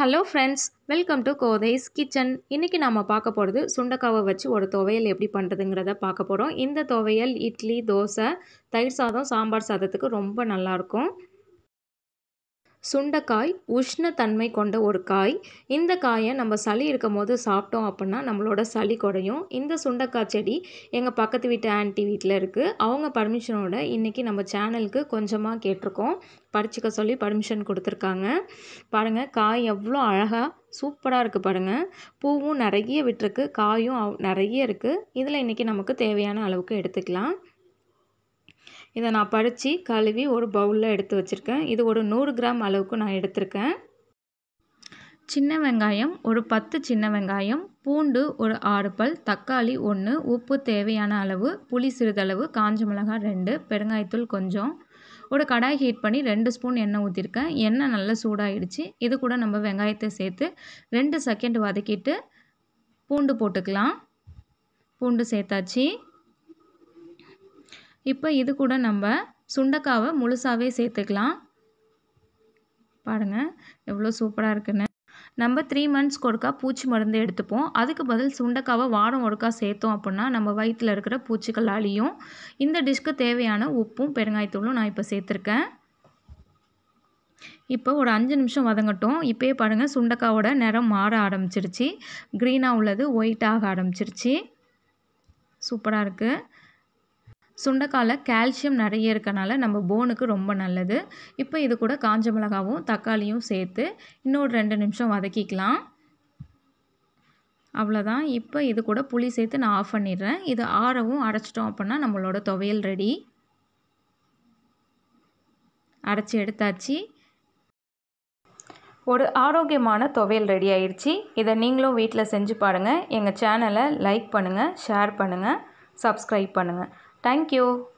Hello friends welcome to Kothai's kitchen இன்றைக்கி நாம் பார்க்க போகிறது சுண்டக்காவை வச்சு ஒரு துவையல் எப்படி பண்ணுறதுங்கிறத பார்க்க போகிறோம் இந்த துவையல் இட்லி தோசை தயிர் சாதம் சாம்பார் சாதத்துக்கு ரொம்ப நல்லாயிருக்கும் சுண்டைக்காய் உஷ்ண தன்மை கொண்ட ஒரு காய் இந்த காயை நம்ம சளி இருக்கும் போது சாப்பிட்டோம் அப்படின்னா நம்மளோட சளி குறையும் இந்த சுண்டைக்காய் செடி எங்கள் பக்கத்து வீட்டு ஆண்டி வீட்டில் இருக்குது அவங்க பர்மிஷனோட இன்றைக்கி நம்ம சேனலுக்கு கொஞ்சமாக கேட்டிருக்கோம் படிச்சுக்க சொல்லி பர்மிஷன் கொடுத்துருக்காங்க பாருங்கள் காய் எவ்வளோ அழகாக சூப்பராக இருக்குது பாருங்கள் பூவும் நிறைய விட்டுருக்கு காயும் நிறைய இருக்குது இதில் இன்றைக்கி நமக்கு தேவையான அளவுக்கு எடுத்துக்கலாம் இதை நான் படித்து கழுவி ஒரு பவுலில் எடுத்து வச்சுருக்கேன் இது ஒரு நூறு கிராம் அளவுக்கு நான் எடுத்திருக்கேன் சின்ன வெங்காயம் ஒரு பத்து சின்ன வெங்காயம் பூண்டு ஒரு ஆறு பல் தக்காளி ஒன்று உப்பு தேவையான அளவு புளி சிறிதளவு காஞ்ச மிளகாய் ரெண்டு பெருங்காயத்தூள் கொஞ்சம் ஒரு கடாய் ஹீட் பண்ணி ரெண்டு ஸ்பூன் எண்ணெய் ஊற்றிருக்கேன் எண்ணெய் நல்லா சூடாகிடுச்சு இது கூட நம்ம வெங்காயத்தை சேர்த்து ரெண்டு செகண்ட் வதக்கிட்டு பூண்டு போட்டுக்கலாம் பூண்டு சேர்த்தாச்சு இப்போ இது கூட நம்ம சுண்டக்காவை முழுசாகவே சேர்த்துக்கலாம் பாருங்கள் எவ்வளோ சூப்பராக இருக்குன்னு நம்ம த்ரீ மந்த்ஸ் ஒருக்கா பூச்சி மருந்து எடுத்துப்போம் அதுக்கு பதில் சுண்டக்காவை வாரம் ஒருக்கா சேர்த்தோம் அப்படின்னா நம்ம வயிற்றில் இருக்கிற பூச்சிகள் அழியும் இந்த டிஷ்க்கு தேவையான உப்பும் பெருங்காயத்தூளும் நான் இப்போ சேர்த்துருக்கேன் இப்போ ஒரு அஞ்சு நிமிஷம் வதங்கட்டும் இப்போயே பாருங்கள் சுண்டக்காவோட நிறம் மாற ஆரம்பிச்சிருச்சு க்ரீனாக உள்ளது ஒயிட்டாக ஆரம்பிச்சிருச்சு சூப்பராக இருக்குது சுண்டைக்கால கால்சியம் நிறைய இருக்கனால நம்ம போனுக்கு ரொம்ப நல்லது இப்போ இது கூட காஞ்ச மிளகாவும் தக்காளியும் சேர்த்து இன்னொரு ரெண்டு நிமிஷம் வதக்கிக்கலாம் அவ்வளோதான் இப்போ இது கூட புளி சேர்த்து நான் ஆஃப் பண்ணிடுறேன் இது ஆறவும் அரைச்சிட்டோம் அப்படின்னா நம்மளோட துவையல் ரெடி அரைச்சி எடுத்தாச்சு ஒரு ஆரோக்கியமான துவையல் ரெடி ஆயிடுச்சு இதை நீங்களும் வீட்டில் செஞ்சு பாருங்கள் எங்கள் சேனலை லைக் பண்ணுங்கள் ஷேர் பண்ணுங்கள் சப்ஸ்கிரைப் பண்ணுங்கள் Thank you.